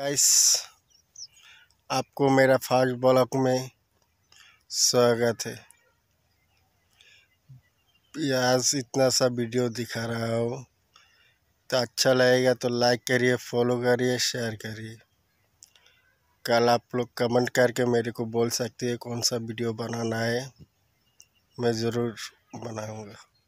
guys आपको मेरा fast block में स्वागत है आज इतना सा वीडियो दिखा रहा हूँ तो अच्छा लगेगा तो लाइक करिए फॉलो करिए शेयर करिए कल आप लोग कमेंट करके मेरे को बोल सकते हैं कौन सा वीडियो बनाना है मैं ज़रूर बनाऊँगा